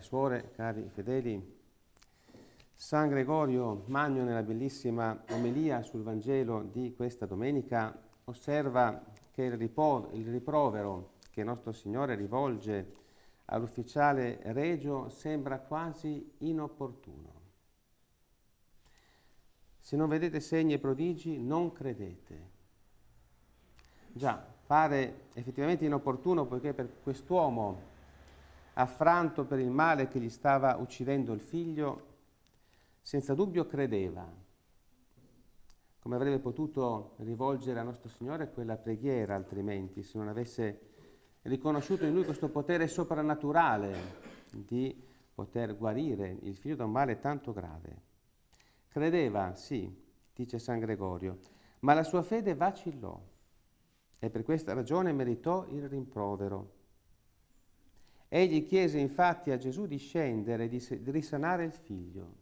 care suore, cari fedeli, San Gregorio Magno nella bellissima omelia sul Vangelo di questa domenica osserva che il, il riprovero che nostro Signore rivolge all'ufficiale regio sembra quasi inopportuno. Se non vedete segni e prodigi, non credete. Già, pare effettivamente inopportuno poiché per quest'uomo affranto per il male che gli stava uccidendo il figlio, senza dubbio credeva. Come avrebbe potuto rivolgere a nostro Signore quella preghiera altrimenti, se non avesse riconosciuto in lui questo potere soprannaturale di poter guarire il figlio da un male tanto grave. Credeva, sì, dice San Gregorio, ma la sua fede vacillò e per questa ragione meritò il rimprovero. Egli chiese infatti a Gesù di scendere e di risanare il figlio.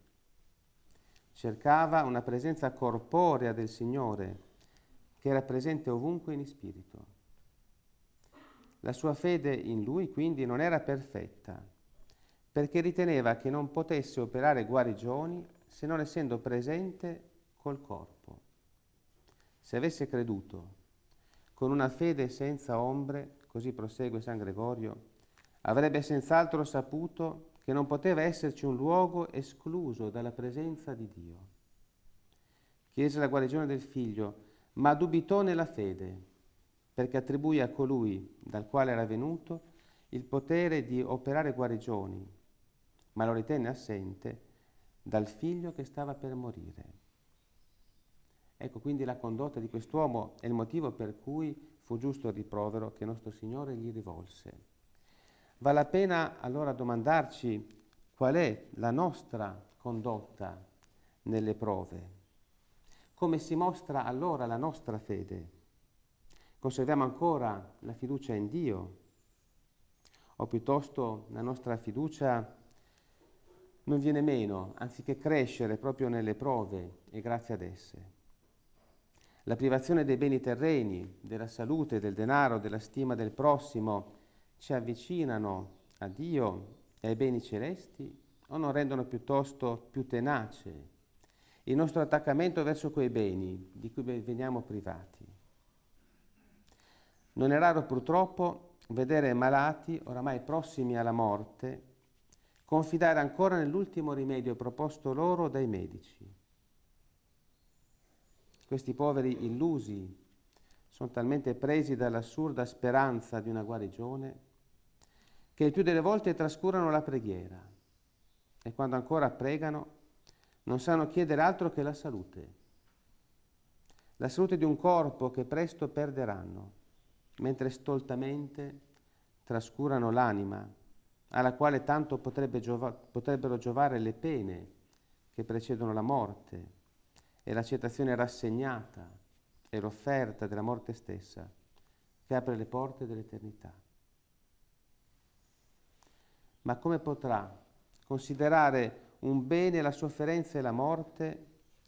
Cercava una presenza corporea del Signore, che era presente ovunque in spirito. La sua fede in lui quindi non era perfetta, perché riteneva che non potesse operare guarigioni se non essendo presente col corpo. Se avesse creduto con una fede senza ombre, così prosegue San Gregorio, avrebbe senz'altro saputo che non poteva esserci un luogo escluso dalla presenza di Dio. Chiese la guarigione del figlio, ma dubitò nella fede, perché attribuì a colui dal quale era venuto il potere di operare guarigioni, ma lo ritenne assente dal figlio che stava per morire. Ecco quindi la condotta di quest'uomo è il motivo per cui fu giusto il riprovero che nostro Signore gli rivolse. Vale la pena allora domandarci qual è la nostra condotta nelle prove, come si mostra allora la nostra fede. Conserviamo ancora la fiducia in Dio o piuttosto la nostra fiducia non viene meno, anziché crescere proprio nelle prove e grazie ad esse. La privazione dei beni terreni, della salute, del denaro, della stima del prossimo, ci avvicinano a Dio e ai beni celesti o non rendono piuttosto più tenace il nostro attaccamento verso quei beni di cui veniamo privati. Non è raro purtroppo vedere malati oramai prossimi alla morte confidare ancora nell'ultimo rimedio proposto loro dai medici. Questi poveri illusi sono talmente presi dall'assurda speranza di una guarigione che il più delle volte trascurano la preghiera e quando ancora pregano non sanno chiedere altro che la salute, la salute di un corpo che presto perderanno, mentre stoltamente trascurano l'anima, alla quale tanto potrebbe giova potrebbero giovare le pene che precedono la morte e l'accettazione rassegnata e l'offerta della morte stessa che apre le porte dell'eternità ma come potrà considerare un bene la sofferenza e la morte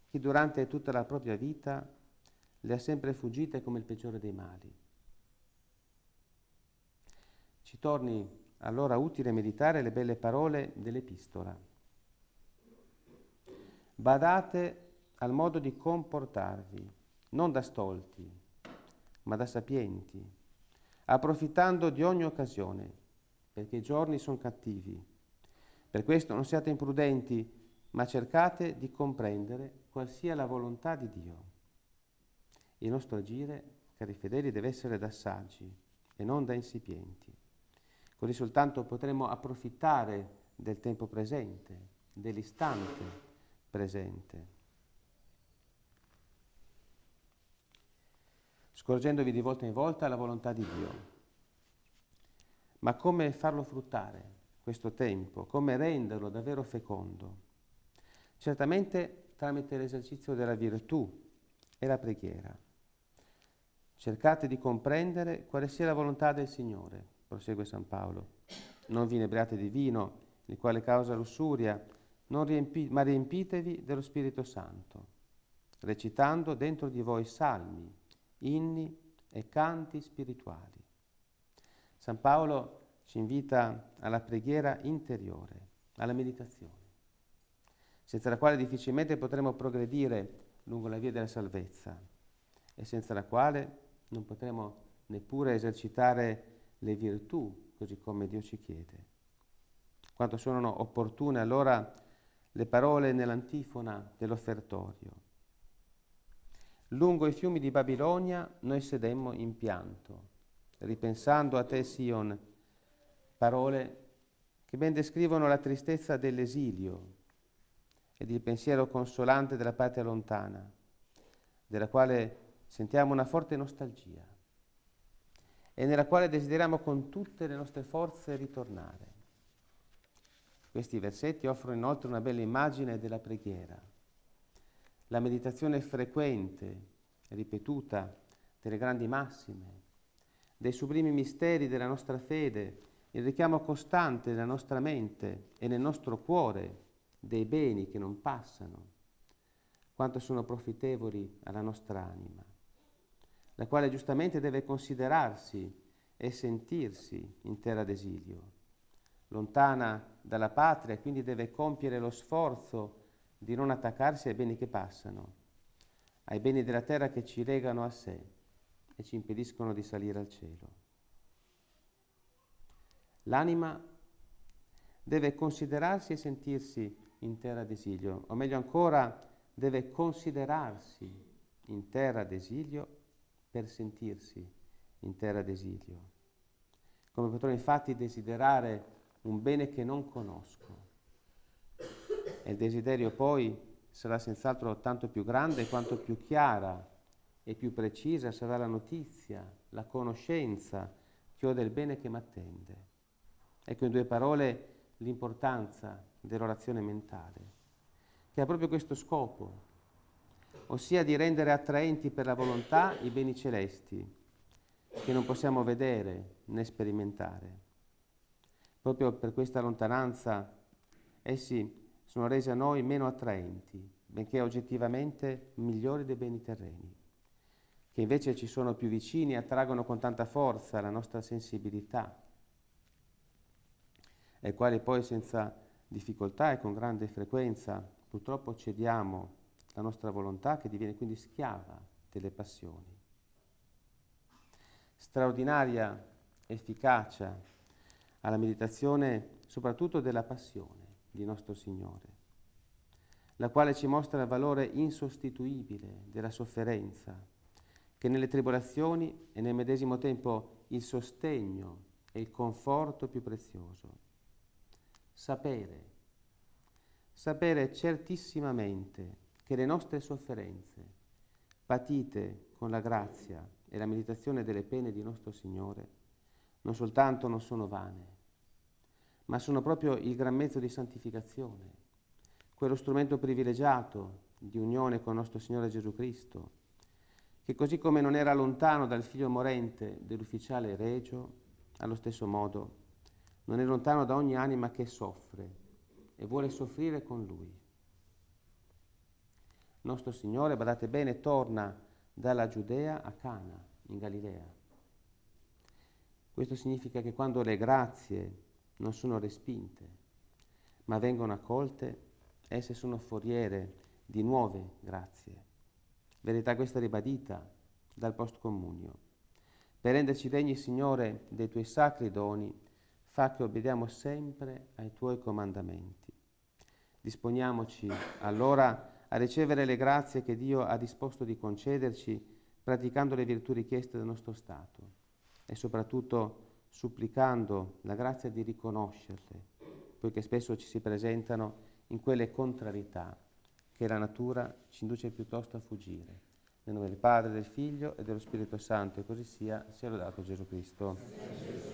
chi durante tutta la propria vita le ha sempre fuggite come il peggiore dei mali? Ci torni allora utile meditare le belle parole dell'epistola. Badate al modo di comportarvi, non da stolti, ma da sapienti, approfittando di ogni occasione perché i giorni sono cattivi. Per questo non siate imprudenti, ma cercate di comprendere qual sia la volontà di Dio. Il nostro agire, cari fedeli, deve essere da saggi e non da insipienti. Così soltanto potremo approfittare del tempo presente, dell'istante presente. Scorgendovi di volta in volta la volontà di Dio, ma come farlo fruttare questo tempo, come renderlo davvero fecondo. Certamente tramite l'esercizio della virtù e la preghiera. Cercate di comprendere quale sia la volontà del Signore, prosegue San Paolo. Non vi inebriate di vino, il quale causa lussuria, riempi ma riempitevi dello Spirito Santo, recitando dentro di voi salmi, inni e canti spirituali San Paolo ci invita alla preghiera interiore, alla meditazione, senza la quale difficilmente potremo progredire lungo la via della salvezza e senza la quale non potremo neppure esercitare le virtù così come Dio ci chiede. Quanto sono opportune allora le parole nell'antifona dell'offertorio. Lungo i fiumi di Babilonia noi sedemmo in pianto ripensando a te Sion, parole che ben descrivono la tristezza dell'esilio ed il pensiero consolante della patria lontana, della quale sentiamo una forte nostalgia e nella quale desideriamo con tutte le nostre forze ritornare. Questi versetti offrono inoltre una bella immagine della preghiera. La meditazione frequente, ripetuta, delle grandi massime, dei sublimi misteri della nostra fede, il richiamo costante nella nostra mente e nel nostro cuore dei beni che non passano, quanto sono profittevoli alla nostra anima, la quale giustamente deve considerarsi e sentirsi in terra d'esilio, lontana dalla patria, quindi deve compiere lo sforzo di non attaccarsi ai beni che passano, ai beni della terra che ci legano a sé e ci impediscono di salire al cielo. L'anima deve considerarsi e sentirsi in terra d'esilio, o meglio ancora, deve considerarsi in terra d'esilio per sentirsi in terra d'esilio. Come potrò infatti desiderare un bene che non conosco. E il desiderio poi sarà senz'altro tanto più grande quanto più chiara e più precisa sarà la notizia, la conoscenza che ho del bene che mi attende. Ecco in due parole l'importanza dell'orazione mentale, che ha proprio questo scopo, ossia di rendere attraenti per la volontà i beni celesti, che non possiamo vedere né sperimentare. Proprio per questa lontananza essi sono resi a noi meno attraenti, benché oggettivamente migliori dei beni terreni che invece ci sono più vicini attraggono con tanta forza la nostra sensibilità, ai quali poi senza difficoltà e con grande frequenza purtroppo cediamo la nostra volontà che diviene quindi schiava delle passioni. Straordinaria efficacia alla meditazione soprattutto della passione di nostro Signore, la quale ci mostra il valore insostituibile della sofferenza che nelle tribolazioni è nel medesimo tempo il sostegno e il conforto più prezioso. Sapere, sapere certissimamente che le nostre sofferenze, patite con la grazia e la meditazione delle pene di nostro Signore, non soltanto non sono vane, ma sono proprio il gran mezzo di santificazione, quello strumento privilegiato di unione con nostro Signore Gesù Cristo, che così come non era lontano dal figlio morente dell'ufficiale regio, allo stesso modo non è lontano da ogni anima che soffre e vuole soffrire con lui. Nostro Signore, badate bene, torna dalla Giudea a Cana, in Galilea. Questo significa che quando le grazie non sono respinte, ma vengono accolte, esse sono foriere di nuove grazie verità questa ribadita dal postcomunio. Per renderci degni, Signore, dei tuoi sacri doni, fa che obbediamo sempre ai tuoi comandamenti. Disponiamoci allora a ricevere le grazie che Dio ha disposto di concederci praticando le virtù richieste dal nostro Stato e soprattutto supplicando la grazia di riconoscerle, poiché spesso ci si presentano in quelle contrarietà che la natura ci induce piuttosto a fuggire. Nel nome del Padre, del Figlio e dello Spirito Santo, e così sia, sia lodato Gesù Cristo.